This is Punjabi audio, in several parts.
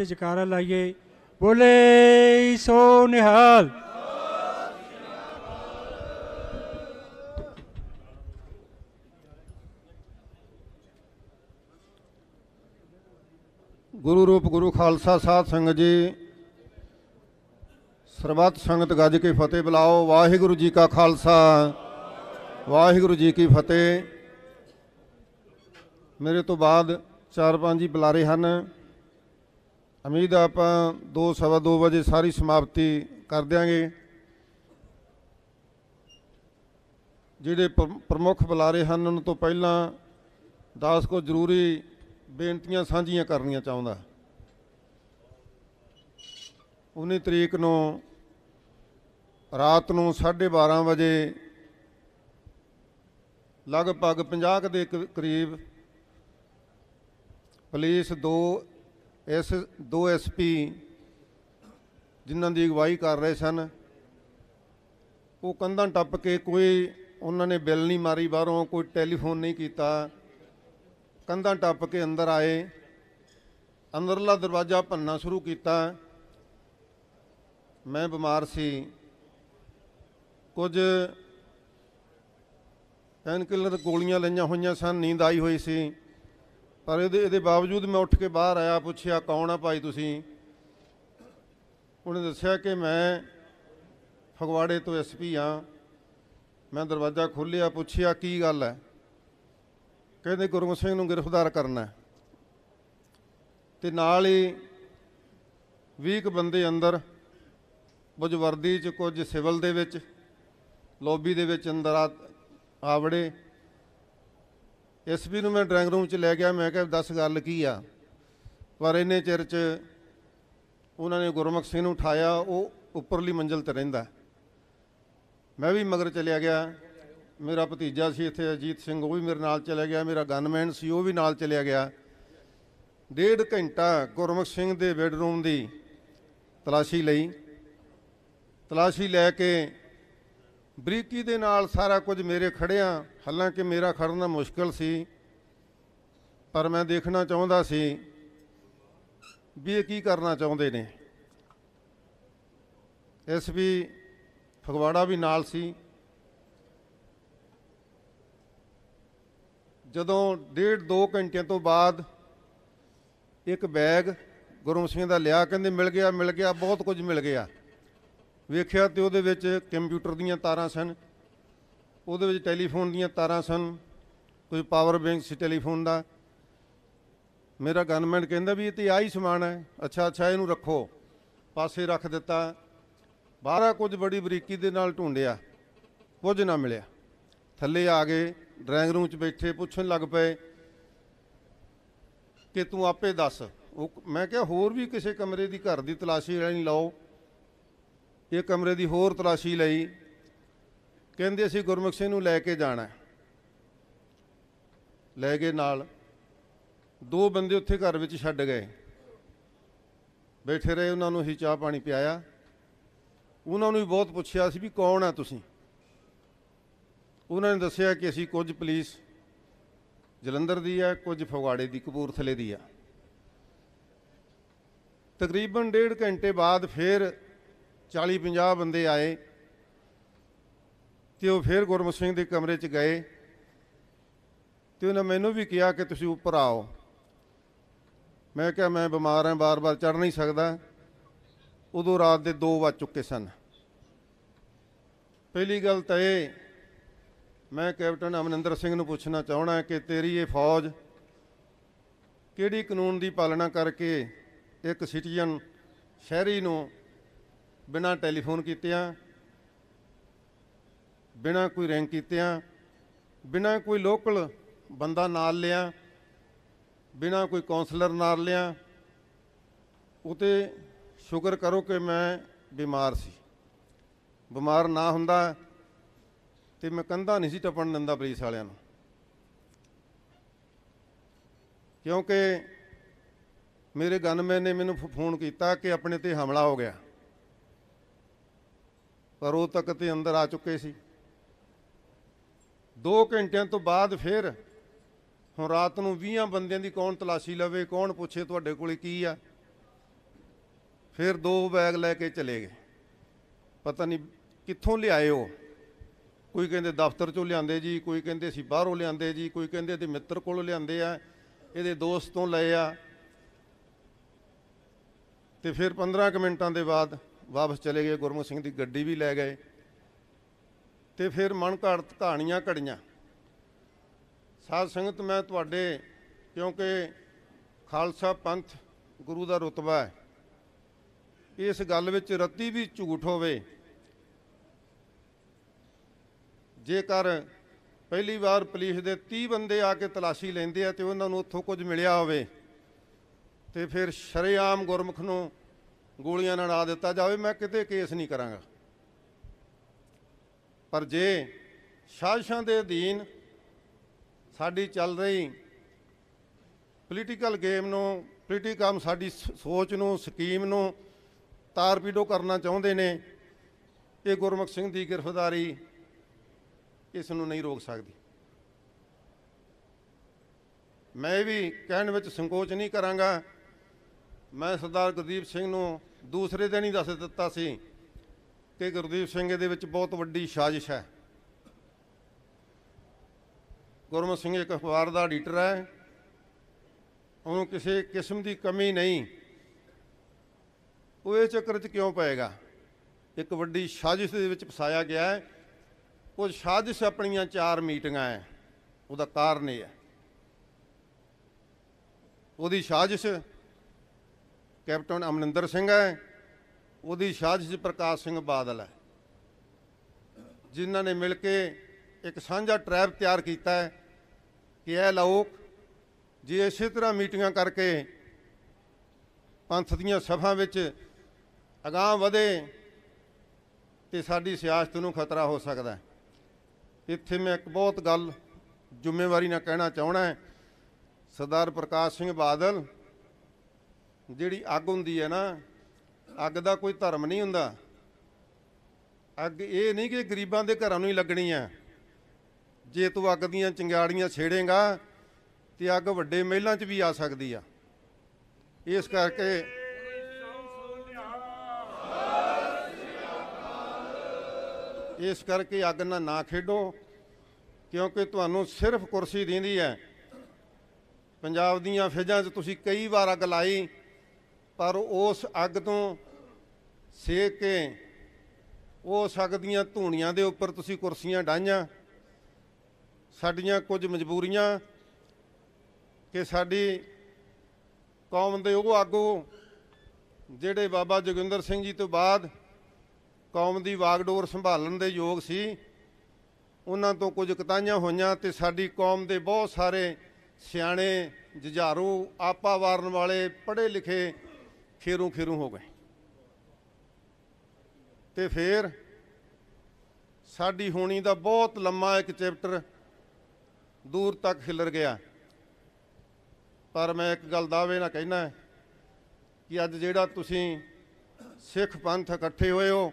बच्चे जकारा लाइए बोले सो निहाल गुरु रूप गुरु खालसा साध संघ जी सरबत संगत गज के फतेह बुलाओ वाहेगुरु जी का खालसा वाहगुरु जी की फतेह मेरे तो बाद चार पांच जी बुला हैं ਉਮੀਦ ਆ ਆਪਾਂ 2:30 ਵਜੇ ਸਾਰੀ ਸਮਾਪਤੀ ਕਰ ਦਿਆਂਗੇ ਜਿਹੜੇ ਪ੍ਰਮੁੱਖ ਬੁਲਾਰੇ ਹਨ ਉਹਨਾਂ ਤੋਂ ਪਹਿਲਾਂ ਦਾਸ ਕੋ ਜ਼ਰੂਰੀ ਬੇਨਤੀਆਂ ਸਾਂਝੀਆਂ ਕਰਨੀਆਂ ਚਾਹੁੰਦਾ 19 ਤਰੀਕ ਨੂੰ ਰਾਤ ਨੂੰ 12:30 ਵਜੇ ਲਗਭਗ 50 ਦੇ ਕਰੀਬ ਪੁਲਿਸ 2 ਇਸ ਦੋ ਐਸਪੀ ਜਿਨ੍ਹਾਂ ਦੀ ਅਗਵਾਈ ਕਰ ਰਹੇ ਸਨ ਉਹ ਕੰਧਾਂ ਟੱਪ ਕੇ ਕੋਈ ਉਹਨਾਂ ਨੇ ਬਿੱਲ ਨਹੀਂ ਮਾਰੀ ਬਾਹਰੋਂ ਕੋਈ ਟੈਲੀਫੋਨ ਨਹੀਂ ਕੀਤਾ ਕੰਧਾਂ ਟੱਪ ਕੇ ਅੰਦਰ ਆਏ ਅੰਦਰਲਾ ਦਰਵਾਜ਼ਾ ਭੰਨਣਾ ਸ਼ੁਰੂ ਕੀਤਾ ਮੈਂ ਬਿਮਾਰ ਸੀ ਕੁਝ ਪੈਨਕਿਲਰ ਗੋਲੀਆਂ ਲਈਆਂ ਹੋਈਆਂ ਸਨ ਨੀਂਦ ਆਈ ਹੋਈ ਸੀ ਪਰ ਇਹਦੇ ਇਹਦੇ ਬਾਵਜੂਦ ਮੈਂ ਉੱਠ ਕੇ ਬਾਹਰ ਆਇਆ ਪੁੱਛਿਆ ਕੌਣ ਆ ਭਾਈ ਤੁਸੀਂ ਉਹਨੇ ਦੱਸਿਆ ਕਿ ਮੈਂ ਫਗਵਾੜੇ ਤੋਂ ਐਸਪੀ ਆ ਮੈਂ ਦਰਵਾਜ਼ਾ ਖੋਲ੍ਹਿਆ ਪੁੱਛਿਆ ਕੀ ਗੱਲ ਹੈ ਕਹਿੰਦੇ ਗੁਰਮੁਖ ਸਿੰਘ ਨੂੰ ਗ੍ਰਿਫਤਾਰ ਕਰਨਾ ਹੈ ਤੇ ਨਾਲ ਹੀ 20 ਬੰਦੇ ਅੰਦਰ ਕੁਝ ਵਰਦੀ 'ਚ ਕੁਝ ਸਿਵਲ ਦੇ ਵਿੱਚ ਲੌਬੀ ਦੇ ਵਿੱਚ ਅੰਦਰ ਆਵੜੇ ਐਸਪੀ ਨੂੰ ਮੈਂ ਡਰਾਇੰਗ ਰੂਮ 'ਚ ਲੈ ਗਿਆ ਮੈਂ ਕਿਹਾ ਦੱਸ ਗੱਲ ਕੀ ਆ ਪਰ ਇਹਨੇ ਚਿਰ 'ਚ ਉਹਨਾਂ ਨੇ ਗੁਰਮਖ ਸਿੰਘ ਨੂੰ ਉਠਾਇਆ ਉਹ ਉੱਪਰਲੀ ਮੰਜ਼ਲ ਤੇ ਰਹਿੰਦਾ ਮੈਂ ਵੀ ਮਗਰ ਚਲਿਆ ਗਿਆ ਮੇਰਾ ਭਤੀਜਾ ਸੀ ਇੱਥੇ ਅਜੀਤ ਸਿੰਘ ਉਹ ਵੀ ਮੇਰੇ ਨਾਲ ਚਲਿਆ ਗਿਆ ਮੇਰਾ ਗਨਮੈਨ ਸੀ ਉਹ ਵੀ ਨਾਲ ਚਲਿਆ ਗਿਆ ਡੇਢ ਘੰਟਾ ਗੁਰਮਖ ਸਿੰਘ ਦੇ ਬੈੱਡਰੂਮ ਦੀ ਤਲਾਸ਼ੀ ਲਈ ਤਲਾਸ਼ੀ ਲੈ ਕੇ ਬਰੀਕੀ ਦੇ ਨਾਲ ਸਾਰਾ ਕੁਝ ਮੇਰੇ ਖੜਿਆ ਹਾਲਾਂਕਿ ਮੇਰਾ ਖੜਨਾ ਮੁਸ਼ਕਲ ਸੀ ਪਰ ਮੈਂ ਦੇਖਣਾ ਚਾਹੁੰਦਾ ਸੀ ਵੀ ਇਹ ਕੀ ਕਰਨਾ ਚਾਹੁੰਦੇ ਨੇ ਇਸ ਵੀ ਫਗਵਾੜਾ ਵੀ ਨਾਲ ਸੀ ਜਦੋਂ ਡੇਢ 2 ਘੰਟਿਆਂ ਤੋਂ ਬਾਅਦ ਇੱਕ ਬੈਗ ਗੁਰਮ ਸਿੰਘ ਦਾ ਲਿਆ ਕਹਿੰਦੇ ਮਿਲ ਗਿਆ ਮਿਲ ਗਿਆ ਬਹੁਤ ਕੁਝ ਮਿਲ ਗਿਆ ਵੇਖਿਆ ਤੇ ਉਹਦੇ ਵਿੱਚ ਕੰਪਿਊਟਰ ਦੀਆਂ ਤਾਰਾਂ ਸਨ ਉਹਦੇ ਵਿੱਚ ਟੈਲੀਫੋਨ ਦੀਆਂ ਤਾਰਾਂ ਸਨ ਕੋਈ ਪਾਵਰ ਬੈਂਕ ਸੀ ਟੈਲੀਫੋਨ ਦਾ ਮੇਰਾ ਗਵਰਨਮੈਂਟ ਕਹਿੰਦਾ ਵੀ ਇਹ ਤੇ ਆਹੀ ਸਮਾਨ ਹੈ ਅੱਛਾ ਅੱਛਾ ਇਹਨੂੰ ਰੱਖੋ ਪਾਸੇ ਰੱਖ ਦਿੱਤਾ ਬਾਹਰਾ ਕੁਝ ਬੜੀ ਬਰੀਕੀ ਦੇ ਨਾਲ ਢੂੰਡਿਆ ਕੁਝ ਨਾ ਮਿਲਿਆ ਥੱਲੇ ਆ ਗਏ ਡਰਾਇੰਗ ਰੂਮ 'ਚ ਬੈਠੇ ਪੁੱਛਣ ਲੱਗ ਪਏ ਕਿ ਤੂੰ ਆਪੇ ਦੱਸ ਮੈਂ ਕਿਹਾ ਹੋਰ ਵੀ ਕਿਸੇ ਕਮਰੇ ਦੀ ਘਰ ਦੀ ਤਲਾਸ਼ੀ ਲੈਣੀ ਲਾਓ ਇਹ ਕਮਰੇ ਦੀ ਹੋਰ ਤਲਾਸ਼ੀ ਲਈ ਕਹਿੰਦੇ ਅਸੀਂ ਗੁਰਮੁਖ ਸਿੰਘ ਨੂੰ ਲੈ ਕੇ ਜਾਣਾ ਲੈ ਕੇ ਨਾਲ ਦੋ ਬੰਦੇ ਉੱਥੇ ਘਰ ਵਿੱਚ ਛੱਡ ਗਏ ਬੈਠੇ ਰਹੇ ਉਹਨਾਂ ਨੂੰ ਹੀ ਚਾਹ ਪਾਣੀ ਪਿਆਇਆ ਉਹਨਾਂ ਨੂੰ ਵੀ ਬਹੁਤ ਪੁੱਛਿਆ ਸੀ ਵੀ ਕੌਣ ਆ ਤੁਸੀਂ ਉਹਨਾਂ ਨੇ ਦੱਸਿਆ ਕਿ ਅਸੀਂ ਕੁਝ ਪੁਲਿਸ ਜਲੰਧਰ ਦੀ ਆ ਕੁਝ ਫਗਵਾੜੇ ਦੀ ਕਪੂਰਥਲੇ ਦੀ ਆ ਤਕਰੀਬਨ ਡੇਢ ਘੰਟੇ ਬਾਅਦ ਫਿਰ 40 50 ਬੰਦੇ ਆਏ ਤੇ ਉਹ ਫਿਰ ਗੁਰਮੁਖ ਸਿੰਘ ਦੇ ਕਮਰੇ 'ਚ ਗਏ ਤੇ ਉਹਨਾਂ ਮੈਨੂੰ ਵੀ ਕਿਹਾ ਕਿ ਤੁਸੀਂ ਉੱਪਰ ਆਓ ਮੈਂ ਕਿਹਾ ਮੈਂ ਬਿਮਾਰ ਹਾਂ ਬਾਰ-ਬਾਰ ਚੜ ਨਹੀਂ ਸਕਦਾ ਉਦੋਂ ਰਾਤ ਦੇ 2 ਵਜ ਚੁੱਕੇ ਸਨ ਪਹਿਲੀ ਗੱਲ ਤਾਂ ਇਹ ਮੈਂ ਕੈਪਟਨ ਅਮਨਿੰਦਰ ਸਿੰਘ ਨੂੰ ਪੁੱਛਣਾ ਚਾਹਣਾ ਕਿ ਤੇਰੀ ਇਹ ਫੌਜ ਕਿਹੜੀ ਕਾਨੂੰਨ ਦੀ ਪਾਲਣਾ ਕਰਕੇ ਇੱਕ ਸਿਟੀਜ਼ਨ ਸ਼ਹਿਰੀ ਨੂੰ ਬਿਨਾ ਟੈਲੀਫੋਨ ਕੀਤਿਆਂ ਬਿਨਾ ਕੋਈ ਰੈਂਕ ਕੀਤਿਆਂ ਬਿਨਾ ਕੋਈ ਲੋਕਲ ਬੰਦਾ ਨਾਲ ਲਿਆ ਬਿਨਾ ਕੋਈ ਕਾਉਂਸਲਰ ਨਾਲ ਲਿਆ ਉਤੇ ਸ਼ੁਕਰ ਕਰੋ ਕਿ ਮੈਂ ਬਿਮਾਰ ਸੀ ਬਿਮਾਰ ਨਾ ਹੁੰਦਾ ਤੇ ਮੈਂ ਕੰਧਾ ਨਹੀਂ ਸੀ ਟੱਪਣ ਦਿੰਦਾ ਪੁਲਿਸ ਵਾਲਿਆਂ ਨੂੰ ਕਿਉਂਕਿ ਮੇਰੇ ਗਨਮੈਨ ਨੇ ਮੈਨੂੰ ਫੋਨ ਕੀਤਾ ਕਿ ਆਪਣੇ ਤੇ ਹਮਲਾ ਹੋ ਗਿਆ ਪਰ ਉਹ ਤੱਕ ਤੇ ਅੰਦਰ ਆ ਚੁੱਕੇ ਸੀ 2 ਘੰਟਿਆਂ ਤੋਂ ਬਾਅਦ ਫਿਰ ਹੁਣ ਰਾਤ ਨੂੰ 20 ਬੰਦਿਆਂ ਦੀ ਕੌਣ ਤਲਾਸ਼ੀ ਲਵੇ ਕੌਣ ਪੁੱਛੇ ਤੁਹਾਡੇ ਕੋਲੇ ਕੀ ਆ ਫਿਰ ਦੋ ਬੈਗ ਲੈ ਕੇ ਚਲੇ ਗਏ ਪਤਾ ਨਹੀਂ ਕਿੱਥੋਂ ਲਿਆਏ ਹੋ ਕੋਈ ਕਹਿੰਦੇ ਦਫ਼ਤਰ ਚੋਂ ਲਿਆਂਦੇ ਜੀ ਕੋਈ ਕਹਿੰਦੇ ਸੀ ਬਾਹਰੋਂ ਲਿਆਂਦੇ ਜੀ ਕੋਈ ਕਹਿੰਦੇ ਤੇ ਮਿੱਤਰ ਕੋਲੋਂ ਲਿਆਂਦੇ ਆ ਇਹਦੇ ਦੋਸਤ ਤੋਂ ਲਏ ਆ ਤੇ ਫਿਰ 15 ਮਿੰਟਾਂ ਦੇ ਬਾਅਦ ਵਾਪਸ ਚਲੇ ਗਏ ਗੁਰਮੁਖ ਸਿੰਘ ਦੀ ਗੱਡੀ ਵੀ ਲੈ ਗਏ ਤੇ ਫਿਰ ਮਨ ਘੜਤ ਕਹਾਣੀਆਂ ਘੜੀਆਂ ਸਾਧ ਸੰਗਤ ਮੈਂ ਤੁਹਾਡੇ ਕਿਉਂਕਿ ਖਾਲਸਾ ਪੰਥ ਗੁਰੂ ਦਾ ਰਤਬਾ ਹੈ ਇਸ ਗੱਲ ਵਿੱਚ ਰੱਤੀ ਵੀ ਝੂਠ ਹੋਵੇ ਜੇਕਰ ਪਹਿਲੀ ਵਾਰ ਪੁਲਿਸ ਦੇ 30 ਬੰਦੇ ਆ ਕੇ ਤਲਾਸ਼ੀ ਲੈਂਦੇ ਆ ਤੇ ਉਹਨਾਂ ਨੂੰ ਉੱਥੋਂ ਕੁਝ ਮਿਲਿਆ ਹੋਵੇ ਤੇ ਫਿਰ ਸ਼ਰੇਆਮ ਗੁਰਮੁਖ ਨੂੰ ਗੋਲੀਆਂ ਨਾਲ ਆ ਦਿੱਤਾ ਜਾਵੇ ਮੈਂ ਕਿਤੇ ਕੇਸ ਨਹੀਂ ਕਰਾਂਗਾ ਪਰ ਜੇ ਸਾਜ਼ਿਸ਼ਾਂ ਦੇ ਅਧੀਨ ਸਾਡੀ ਚੱਲ ਰਹੀ ਪੋਲੀਟੀਕਲ ਗੇਮ ਨੂੰ ਪੋਲੀਟੀਕਮ ਸਾਡੀ ਸੋਚ ਨੂੰ ਸਕੀਮ ਨੂੰ ਤਾਰਪੀਡੋ ਕਰਨਾ ਚਾਹੁੰਦੇ ਨੇ ਇਹ ਗੁਰਮੁਖ ਸਿੰਘ ਦੀ ਗ੍ਰਿਫਤਾਰੀ ਇਸ ਨੂੰ ਨਹੀਂ ਰੋਕ ਸਕਦੀ ਮੈਂ ਵੀ ਕਹਿਣ ਵਿੱਚ ਸੰਕੋਚ ਨਹੀਂ ਕਰਾਂਗਾ ਮੈਂ ਸਰਦਾਰ ਗੁਰਦੀਪ ਸਿੰਘ ਨੂੰ ਦੂਸਰੇ ਦਿਨ ਹੀ ਦੱਸ ਦਿੱਤਾ ਸੀ ਕਿ ਗੁਰਦੀਪ ਸਿੰਘ ਦੇ ਵਿੱਚ ਬਹੁਤ ਵੱਡੀ ਸਾਜ਼ਿਸ਼ ਹੈ ਗੁਰਮੁਖ ਸਿੰਘ ਇੱਕ ਅਖਬਾਰ ਦਾ ਐਡੀਟਰ ਹੈ ਉਹਨੂੰ ਕਿਸੇ ਕਿਸਮ ਦੀ ਕਮੀ ਨਹੀਂ ਉਹ ਇਹ ਚੱਕਰ 'ਚ ਕਿਉਂ ਪਏਗਾ ਇੱਕ ਵੱਡੀ ਸਾਜ਼ਿਸ਼ ਦੇ ਵਿੱਚ ਫਸਾਇਆ ਗਿਆ ਹੈ ਉਹ ਸਾਜ਼ਿਸ਼ ਆਪਣੀਆਂ ਚਾਰ ਮੀਟਿੰਗਾਂ ਹੈ ਉਹਦਾ ਕਾਰਨ ਇਹ ਹੈ ਉਹਦੀ ਸਾਜ਼ਿਸ਼ ਕੈਪਟਨ ਅਮਨਿੰਦਰ ਸਿੰਘ ਹੈ ਉਹਦੀ ਸਾਜ਼ਿਸ਼ ਪ੍ਰਕਾਸ਼ ਸਿੰਘ ਬਾਦਲ ਹੈ ਜਿਨ੍ਹਾਂ ਨੇ ਮਿਲ ਕੇ ਇੱਕ ਸਾਂਝਾ ਟ੍ਰੈਪ ਤਿਆਰ ਕੀਤਾ ਹੈ ਕਿ ਇਹ ਲੋਕ ਜੇ ਇਸੇ ਤਰ੍ਹਾਂ ਮੀਟਿੰਗਾਂ ਕਰਕੇ ਪੰਥ ਦੀਆਂ ਸਭਾਂ ਵਿੱਚ ਅਗਾਹ ਵਧੇ ਤੇ ਸਾਡੀ ਸਿਆਸਤ ਨੂੰ ਖਤਰਾ ਹੋ ਸਕਦਾ ਹੈ ਇੱਥੇ ਮੈਂ ਇੱਕ ਬਹੁਤ ਗੱਲ ਜ਼ਿੰਮੇਵਾਰੀ ਨਾਲ ਕਹਿਣਾ ਚਾਹਣਾ ਹੈ ਸਰਦਾਰ ਪ੍ਰਕਾਸ਼ ਸਿੰਘ ਬਾਦਲ ਜਿਹੜੀ ਅੱਗ ਹੁੰਦੀ ਹੈ ਨਾ ਅੱਗ ਦਾ ਕੋਈ ਧਰਮ ਨਹੀਂ ਹੁੰਦਾ ਅੱਗ ਇਹ ਨਹੀਂ ਕਿ ਗਰੀਬਾਂ ਦੇ ਘਰਾਂ ਨੂੰ ਹੀ ਲੱਗਣੀ ਹੈ ਜੇ ਤੂੰ ਅੱਗ ਦੀਆਂ ਚਿੰਗਾੜੀਆਂ ਛੇੜੇਗਾ ਤੇ ਅੱਗ ਵੱਡੇ ਮਹਿਲਾਂ 'ਚ ਵੀ ਆ ਸਕਦੀ ਆ ਇਸ ਕਰਕੇ ਇਸ ਕਰਕੇ ਅੱਗ ਨਾਲ ਨਾ ਖੇਡੋ ਕਿਉਂਕਿ ਤੁਹਾਨੂੰ ਸਿਰਫ ਕੁਰਸੀ ਦਿੰਦੀ ਹੈ ਪੰਜਾਬ ਦੀਆਂ ਫਿਜਾਂ 'ਚ ਤੁਸੀਂ ਕਈ ਵਾਰ ਅੱਗ ਲਾਈ ਪਰ ਉਸ ਅੱਗ ਤੋਂ ਸੇਕ ਕੇ ਹੋ ਸਕਦੀਆਂ ਧੂਣੀਆਂ ਦੇ ਉੱਪਰ ਤੁਸੀਂ ਕੁਰਸੀਆਂ ਡਾਈਆਂ ਸਾਡੀਆਂ ਕੁਝ ਮਜਬੂਰੀਆਂ ਕਿ ਸਾਡੀ ਕੌਮ ਦੇ ਉਹ ਆਗੂ ਜਿਹੜੇ ਬਾਬਾ ਜੋਗਿੰਦਰ ਸਿੰਘ ਜੀ ਤੋਂ ਬਾਅਦ ਕੌਮ ਦੀ ਵਾਗਡੋਰ ਸੰਭਾਲਣ ਦੇ ਯੋਗ ਸੀ ਉਹਨਾਂ ਤੋਂ ਕੁਝ ਕਤਾਈਆਂ ਹੋਈਆਂ ਤੇ ਸਾਡੀ ਕੌਮ ਦੇ ਬਹੁਤ ਸਾਰੇ ਸਿਆਣੇ ਜੁਝਾਰੂ ਆਪਾ ਵਾਰਨ ਵਾਲੇ ਪੜ੍ਹੇ ਲਿਖੇ ਖੇਰੂ ਖੇਰੂ ਹੋ ਗਏ ਤੇ ਫੇਰ ਸਾਡੀ ਹੋਣੀ ਦਾ ਬਹੁਤ ਲੰਮਾ ਇੱਕ ਚੈਪਟਰ ਦੂਰ ਤੱਕ ਖਿਲਰ ਗਿਆ ਪਰ ਮੈਂ ਇੱਕ ਗੱਲ ਦਾਅਵੇ ਨਾਲ ਕਹਿਣਾ ਕਿ ਅੱਜ ਜਿਹੜਾ ਤੁਸੀਂ ਸਿੱਖ ਪੰਥ ਇਕੱਠੇ ਹੋਏ ਹੋ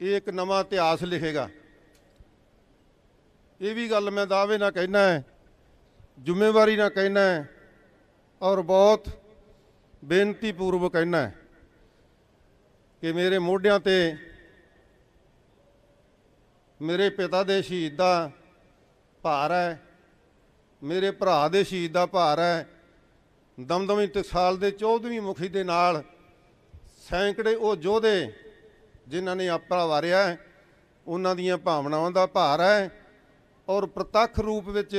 ਇਹ ਇੱਕ ਨਵਾਂ ਇਤਿਹਾਸ ਲਿਖੇਗਾ ਇਹ ਵੀ ਗੱਲ ਮੈਂ ਦਾਅਵੇ ਨਾਲ ਕਹਿਣਾ ਹੈ ਜ਼ਿੰਮੇਵਾਰੀ ਨਾਲ ਕਹਿਣਾ ਹੈ ਔਰ ਬਹੁਤ ਬੇਨਤੀ ਪੂਰਵਕ ਕਹਿਣਾ ਹੈ ਕਿ ਮੇਰੇ ਮੋਢਿਆਂ ਤੇ ਮੇਰੇ ਪਿਤਾ ਦੇ ਸ਼ਹੀਦ ਦਾ ਭਾਰ ਹੈ ਮੇਰੇ ਭਰਾ ਦੇ ਸ਼ਹੀਦ ਦਾ ਭਾਰ ਹੈ ਦਮਦਮੀ ਟਕਸਾਲ ਦੇ 14ਵੀਂ ਮੁਖੀ ਦੇ ਨਾਲ ਸੈਂਕੜੇ ਉਹ ਜੋਧੇ ਜਿਨ੍ਹਾਂ ਨੇ ਆਪਣਾ ਵਾਰਿਆ ਉਹਨਾਂ ਦੀਆਂ ਭਾਵਨਾਵਾਂ ਦਾ ਭਾਰ ਹੈ ਔਰ ਪ੍ਰਤੱਖ ਰੂਪ ਵਿੱਚ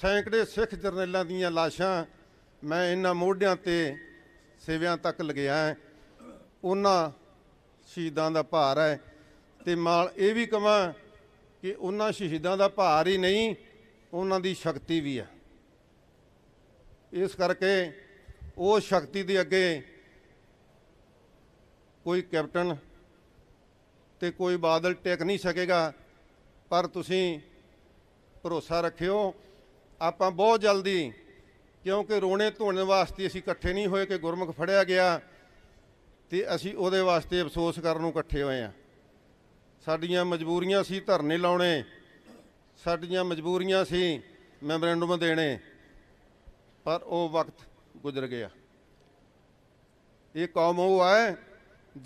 ਸੈਂਕੜੇ ਸਿੱਖ ਜਰਨੈਲਾਂ ਦੀਆਂ ਲਾਸ਼ਾਂ ਮੈਂ ਇਹਨਾਂ ਮੋਢਿਆਂ ਤੇ ਸੇਵਿਆਂ ਤੱਕ ਲਗਿਆ ਹੈ ਉਹਨਾਂ ਸ਼ਹੀਦਾਂ ਦਾ ਭਾਰ ਹੈ ਤੇ ਮਾਲ ਇਹ ਵੀ ਕਵਾਂ ਕਿ ਉਹਨਾਂ ਸ਼ਹੀਦਾਂ ਦਾ ਭਾਰ ਹੀ ਨਹੀਂ ਉਹਨਾਂ ਦੀ ਸ਼ਕਤੀ ਵੀ ਹੈ ਇਸ ਕਰਕੇ ਉਹ ਸ਼ਕਤੀ ਦੇ ਅੱਗੇ ਕੋਈ ਕੈਪਟਨ ਤੇ ਕੋਈ ਬਾਦਲ ਟਿਕ ਨਹੀਂ ਸਕੇਗਾ ਪਰ ਤੁਸੀਂ ਭਰੋਸਾ ਰੱਖਿਓ ਆਪਾਂ ਬਹੁਤ ਜਲਦੀ ਕਿਉਂਕਿ ਰੋਣੇ ਧੋਣ ਵਾਸਤੇ ਅਸੀਂ ਇਕੱਠੇ ਨਹੀਂ ਹੋਏ ਕਿ ਗੁਰਮੁਖ ਫੜਿਆ ਗਿਆ ਤੇ ਅਸੀਂ ਉਹਦੇ ਵਾਸਤੇ ਅਫਸੋਸ ਕਰਨ ਨੂੰ ਇਕੱਠੇ ਹੋਏ ਆ ਸਾਡੀਆਂ ਮਜਬੂਰੀਆਂ ਸੀ ਧਰਨੇ ਲਾਉਣੇ ਸਾਡੀਆਂ ਮਜਬੂਰੀਆਂ ਸੀ ਮੈਮੋਰੈਂਡਮ ਦੇਣੇ ਪਰ ਉਹ ਵਕਤ ਗੁਜ਼ਰ ਗਿਆ ਇਹ ਕੌਮ ਉਹ ਹੈ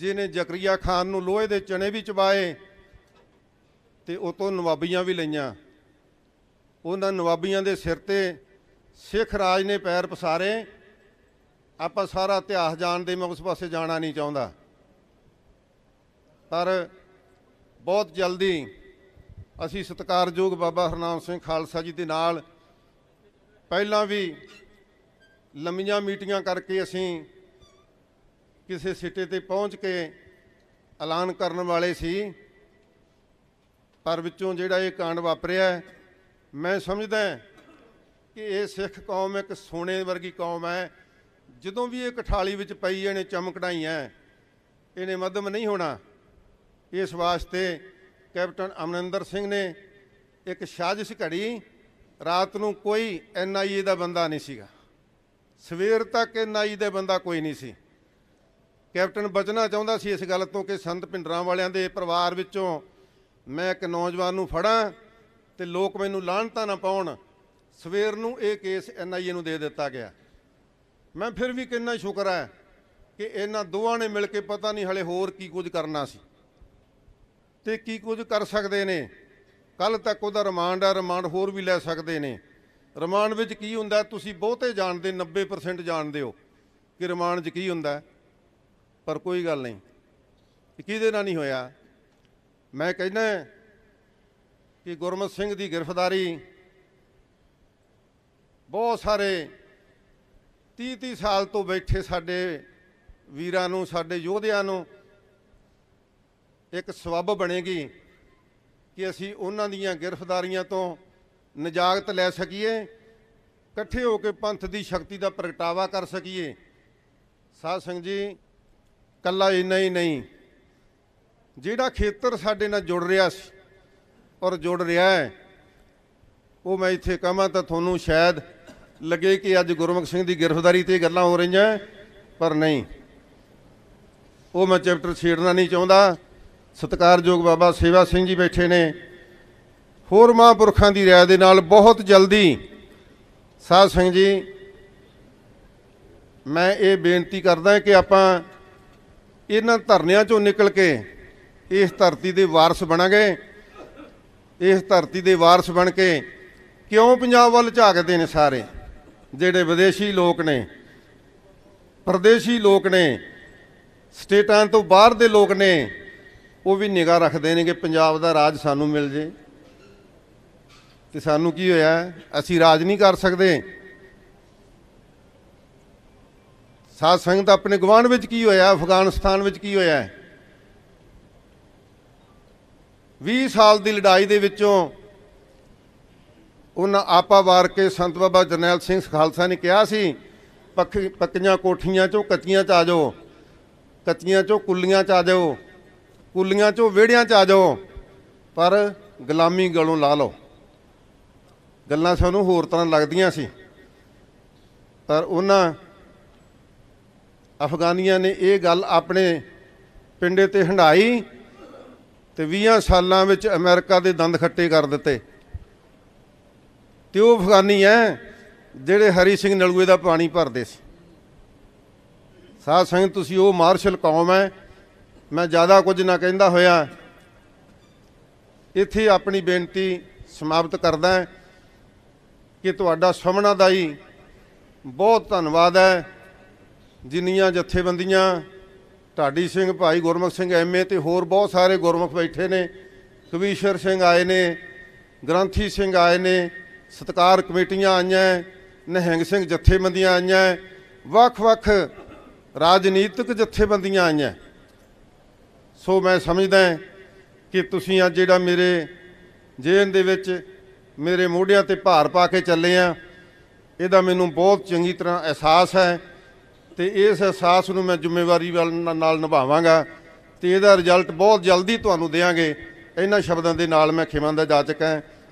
ਜਿਨੇ ਜ਼ਕਰੀਆ ਖਾਨ ਨੂੰ ਲੋਹੇ ਦੇ ਚਣੇ ਵੀ ਚਬਾਏ ਤੇ ਉਹ ਤੋਂ ਨਵਾਬੀਆਂ ਵੀ ਲਈਆਂ ਉਹਨਾਂ ਨਵਾਬੀਆਂ ਦੇ ਸਿਰ ਤੇ ਸਿੱਖ ਰਾਜ ਨੇ ਪੈਰ ਪਸਾਰੇ ਆਪਾਂ ਸਾਰਾ ਇਤਿਹਾਸ ਜਾਣਦੇ ਮੈਂ ਉਸ ਪਾਸੇ ਜਾਣਾ ਨਹੀਂ ਚਾਹੁੰਦਾ ਪਰ ਬਹੁਤ ਜਲਦੀ ਅਸੀਂ ਸਤਿਕਾਰਯੋਗ ਬਾਬਾ ਹਰਨਾਮ ਸਿੰਘ ਖਾਲਸਾ ਜੀ ਦੇ ਨਾਲ ਪਹਿਲਾਂ ਵੀ ਲੰਮੀਆਂ ਮੀਟਿੰਗਾਂ ਕਰਕੇ ਅਸੀਂ ਕਿਸੇ ਸਿੱਟੇ ਤੇ ਪਹੁੰਚ ਕੇ ਐਲਾਨ ਕਰਨ ਵਾਲੇ ਸੀ ਪਰ ਵਿੱਚੋਂ ਜਿਹੜਾ ਇਹ ਕਾਂਡ ਵਾਪਰਿਆ ਮੈਂ ਸਮਝਦਾ ਕਿ ਇਹ ਸਿੱਖ ਕੌਮ ਇੱਕ ਸੋਨੇ ਵਰਗੀ ਕੌਮ ਹੈ ਜਦੋਂ ਵੀ ਇਹ ਕਠਾਲੀ ਵਿੱਚ ਪਈ ਇਹਨੇ ਚਮਕੜਾਈਆਂ ਇਹਨੇ ਮਦਮ ਨਹੀਂ ਹੋਣਾ ਇਸ ਵਾਸਤੇ ਕੈਪਟਨ ਅਮਨਿੰਦਰ ਸਿੰਘ ਨੇ ਇੱਕ ਸਾਜ਼ਿਸ਼ ਘੜੀ ਰਾਤ ਨੂੰ ਕੋਈ ਐਨਆਈਏ ਦਾ ਬੰਦਾ ਨਹੀਂ ਸੀਗਾ ਸਵੇਰ ਤੱਕ ਐਨਆਈਏ ਦੇ ਬੰਦਾ ਕੋਈ ਨਹੀਂ ਸੀ ਕੈਪਟਨ ਬਚਣਾ ਚਾਹੁੰਦਾ ਸੀ ਇਸ ਗੱਲ ਤੋਂ ਕਿ ਸੰਤ ਪਿੰਡਰਾਂ ਵਾਲਿਆਂ ਦੇ ਪਰਿਵਾਰ ਵਿੱਚੋਂ ਮੈਂ ਇੱਕ ਨੌਜਵਾਨ ਨੂੰ ਫੜਾਂ ਤੇ ਲੋਕ ਮੈਨੂੰ ਲਾਹਣਤਾ ਨਾ ਪਾਉਣ ਸਵੇਰ ਨੂੰ ਇਹ ਕੇਸ ਐਨਆਈਏ ਨੂੰ ਦੇ ਦਿੱਤਾ ਗਿਆ ਮੈਂ ਫਿਰ ਵੀ ਕਿੰਨਾ ਸ਼ੁਕਰ ਹੈ ਕਿ ਇਹਨਾਂ ਦੋਵਾਂ ਨੇ ਮਿਲ ਕੇ ਪਤਾ ਨਹੀਂ ਹਲੇ ਹੋਰ ਕੀ ਕੁਝ ਕਰਨਾ ਸੀ ਤੇ ਕੀ ਕੁਝ ਕਰ ਸਕਦੇ ਨੇ ਕੱਲ ਤੱਕ ਉਹਦਾ ਰਿਮਾਂਡ ਆ ਰਿਮਾਂਡ ਹੋਰ ਵੀ ਲੈ ਸਕਦੇ ਨੇ ਰਿਮਾਂਡ ਵਿੱਚ ਕੀ ਹੁੰਦਾ ਤੁਸੀਂ ਬਹੁਤੇ ਜਾਣਦੇ 90% ਜਾਣਦੇ ਹੋ ਕਿ ਰਿਮਾਂਡ 'ਚ ਕੀ ਹੁੰਦਾ ਪਰ ਕੋਈ ਗੱਲ ਨਹੀਂ ਕਿਹਦੇ ਨਾਲ ਨਹੀਂ ਹੋਇਆ ਮੈਂ ਕਹਿੰਦਾ ਕਿ ਗੁਰਮਤ ਸਿੰਘ ਦੀ ਗ੍ਰਿਫਤਾਰੀ ਬਹੁਤ ਸਾਰੇ 30 30 ਸਾਲ ਤੋਂ ਬੈਠੇ ਸਾਡੇ ਵੀਰਾਂ ਨੂੰ ਸਾਡੇ ਯੋਧਿਆਂ ਨੂੰ ਇੱਕ ਸਵੱਬ ਬਣੇਗੀ ਕਿ ਅਸੀਂ ਉਹਨਾਂ ਦੀਆਂ ਗ੍ਰਿਫਤਾਰੀਆਂ ਤੋਂ ਨਜਾਗਤ ਲੈ ਸਕੀਏ ਇਕੱਠੇ ਹੋ ਕੇ ਪੰਥ ਦੀ ਸ਼ਕਤੀ ਦਾ ਪ੍ਰਗਟਾਵਾ ਕਰ ਸਕੀਏ ਸਾਧ ਸੰਗਤ ਜੀ ਕੱਲਾ ਇੰਨਾ ਹੀ ਨਹੀਂ ਜਿਹੜਾ ਖੇਤਰ ਸਾਡੇ ਨਾਲ ਜੁੜ ਰਿਹਾ ਸੀ ਔਰ ਜੁੜ ਰਿਹਾ ਹੈ ਉਹ ਮੈਂ ਇੱਥੇ ਕਹਾਂ ਤਾਂ ਤੁਹਾਨੂੰ ਸ਼ਾਇਦ ਲੱਗੇ ਕਿ ਅੱਜ ਗੁਰਮੁਖ ਸਿੰਘ ਦੀ ਗ੍ਰਿਫਤਾਰੀ ਤੇ ਗੱਲਾਂ ਹੋ ਰਹੀਆਂ ਪਰ ਨਹੀਂ ਉਹ ਮੈਂ ਚੈਪਟਰ ਛੇੜਨਾ ਨਹੀਂ ਚਾਹੁੰਦਾ ਸਤਕਾਰਯੋਗ ਬਾਬਾ ਸੇਵਾ ਸਿੰਘ ਜੀ ਬੈਠੇ ਨੇ ਹੋਰ ਮਹਾਂਪੁਰਖਾਂ ਦੀ ਰਾਇ ਦੇ ਨਾਲ ਬਹੁਤ ਜਲਦੀ ਸਾਧ ਸਿੰਘ ਜੀ ਮੈਂ ਇਹ ਬੇਨਤੀ ਕਰਦਾ ਕਿ ਆਪਾਂ ਇਹਨਾਂ ਧਰਨਿਆਂ ਚੋਂ ਨਿਕਲ ਕੇ ਇਸ ਧਰਤੀ ਦੇ ਵਾਰਸ ਬਣਾਂਗੇ ਇਸ ਧਰਤੀ ਦੇ ਵਾਰਸ ਬਣ ਕੇ ਕਿਉਂ ਪੰਜਾਬ ਵੱਲ ਝਾਕਦੇ ਨੇ ਸਾਰੇ ਜਿਹੜੇ ਵਿਦੇਸ਼ੀ ਲੋਕ ਨੇ ਪਰਦੇਸ਼ੀ ਲੋਕ ਨੇ ਸਟੇਟਾਂ ਤੋਂ ਬਾਹਰ ਦੇ ਲੋਕ ਨੇ ਉਹ ਵੀ ਨਿਗਾਹ ਰੱਖਦੇ ਨੇ ਕਿ ਪੰਜਾਬ ਦਾ ਰਾਜ ਸਾਨੂੰ ਮਿਲ ਜੇ ਤੇ ਸਾਨੂੰ ਕੀ ਹੋਇਆ ਅਸੀਂ ਰਾਜ ਨਹੀਂ ਕਰ ਸਕਦੇ ਸਾਧ ਸੰਗਤ ਆਪਣੇ ਗਵਾਂਢ ਵਿੱਚ ਕੀ ਹੋਇਆ ਅਫਗਾਨਿਸਤਾਨ ਵਿੱਚ ਕੀ ਹੋਇਆ 20 ਸਾਲ ਦੀ ਲੜਾਈ ਦੇ ਵਿੱਚੋਂ ਉਹਨਾਂ ਆਪਾ ਵਾਰ ਕੇ ਸੰਤ ਬਾਬਾ ਜਰਨੈਲ ਸਿੰਘ ਖਾਲਸਾ ਨੇ ਕਿਹਾ ਸੀ ਪੱਕੀਆਂ ਕੋਠੀਆਂ ਚੋਂ ਕੱਚੀਆਂ ਚ ਆ ਜਾਓ ਕੱਚੀਆਂ ਚੋਂ ਕੁੱਲੀਆਂ ਚ ਆ ਜਾਓ ਕੁੱਲੀਆਂ ਚੋਂ ਵਿਹੜੀਆਂ ਚ ਆ ਜਾਓ ਪਰ ਗੁਲਾਮੀ ਗਲੋਂ ਲਾ ਲਓ ਗੱਲਾਂ ਸਾਨੂੰ ਹੋਰ ਤਰ੍ਹਾਂ ਲੱਗਦੀਆਂ ਸੀ ਪਰ ਉਹਨਾਂ ਅਫਗਾਨੀਆਂ ਨੇ ਇਹ ਗੱਲ ਆਪਣੇ ਪਿੰਡੇ ਤੇ ਹੰਡਾਈ ਤੇ 20 ਸਾਲਾਂ ਵਿੱਚ ਅਮਰੀਕਾ ਦੇ ਦੰਦ ਖੱਟੇ ਕਰ ਦਿੱਤੇ ਤੇ ਉਹ ਅਫਗਾਨੀ ਐ ਜਿਹੜੇ ਹਰੀ ਸਿੰਘ ਨਲੂਏ ਦਾ ਪਾਣੀ ਭਰਦੇ ਸੀ ਸਾਧ ਸੰਗਤ ਤੁਸੀਂ ਉਹ ਮਾਰਸ਼ਲ ਕੌਮ ਐ ਮੈਂ ਜ਼ਿਆਦਾ ਕੁਝ ਨਾ ਕਹਿੰਦਾ ਹੋਇਆ ਇੱਥੇ ਆਪਣੀ ਬੇਨਤੀ ਸਮਾਪਤ ਕਰਦਾ ਕਿ ਤੁਹਾਡਾ ਸਮਣਾ ਦਾ ਹੀ ਬਹੁਤ ਧੰਨਵਾਦ ਹੈ ਜਿੰਨੀਆਂ ਜਥੇਬੰਦੀਆਂ ਢਾਡੀ ਸਿੰਘ ਭਾਈ ਗੁਰਮੁਖ ਸਿੰਘ ਐਮਏ ਤੇ ਹੋਰ ਬਹੁਤ ਸਾਰੇ ਗੁਰਮੁਖ ਬੈਠੇ ਨੇ ਕਵੀਸ਼ਰ ਸਿੰਘ ਆਏ ਨੇ ਗ੍ਰੰਥੀ ਸਿੰਘ ਆਏ ਨੇ ਸਤਕਾਰ ਕਮੇਟੀਆਂ ਆਈਆਂ ਨਿਹੰਗ ਸਿੰਘ ਜਥੇਬੰਦੀਆਂ ਆਈਆਂ ਵੱਖ-ਵੱਖ ਰਾਜਨੀਤਿਕ ਜਥੇਬੰਦੀਆਂ ਆਈਆਂ ਸੋ ਮੈਂ ਸਮਝਦਾ ਕਿ ਤੁਸੀਂ ਅੱਜ ਜਿਹੜਾ ਮੇਰੇ ਜੇਨ ਦੇ ਵਿੱਚ ਮੇਰੇ ਮੋਢਿਆਂ ਤੇ ਭਾਰ ਪਾ ਕੇ ਚੱਲੇ ਆ ਇਹਦਾ ਮੈਨੂੰ ਬਹੁਤ ਚੰਗੀ ਤਰ੍ਹਾਂ ਅਹਿਸਾਸ ਹੈ ਤੇ ਇਸ ਅਹਿਸਾਸ ਨੂੰ ਮੈਂ ਜ਼ਿੰਮੇਵਾਰੀ ਨਾਲ ਨਿਭਾਵਾਂਗਾ ਤੇ ਇਹਦਾ ਰਿਜ਼ਲਟ ਬਹੁਤ ਜਲਦੀ ਤੁਹਾਨੂੰ ਦੇਵਾਂਗੇ ਇਹਨਾਂ ਸ਼ਬਦਾਂ ਦੇ ਨਾਲ ਮੈਂ ਖਿਮਾਂ ਦਾ ਜਾਚਕ ਹਾਂ